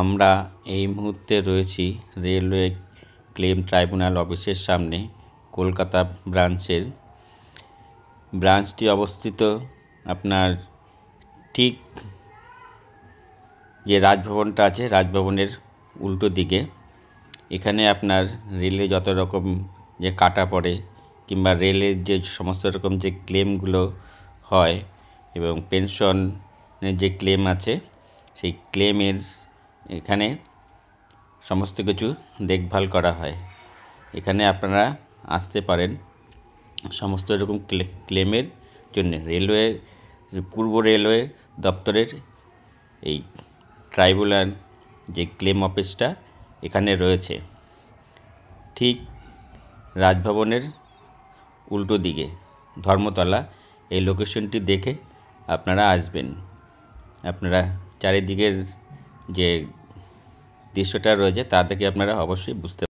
আমরা এই মুহূর্তে রয়েছি রেলওয়ে ক্লেম ট্রাইব্যুনাল অফিসের সামনে কলকাতা ব্রাঞ্চের ব্রাঞ্চটি অবস্থিত আপনার ঠিক যে রাজভবনটা আছে রাজভবনের উল্টো দিকে এখানে আপনার রেলে যত রকম যে কাটা পড়ে কিংবা রেলের যে সমস্ত রকম যে ক্লেমগুলো হয় এবং পেনশনের যে ক্লেম আছে সেই ক্লেমের এখানে সমস্ত কিছু দেখভাল করা হয় এখানে আপনারা আসতে পারেন সমস্ত রকম ক্লেমের জন্য রেলওয়ে পূর্ব রেলওয়ে দপ্তরের এই ট্রাইব্যুনাল যে ক্লেম অফিসটা এখানে রয়েছে ঠিক রাজভবনের উল্টো দিকে ধর্মতলা এই লোকেশনটি দেখে আপনারা আসবেন আপনারা চারিদিকের যে দৃশ্যটা রয়েছে তা থেকে আপনারা অবশ্যই বুঝতে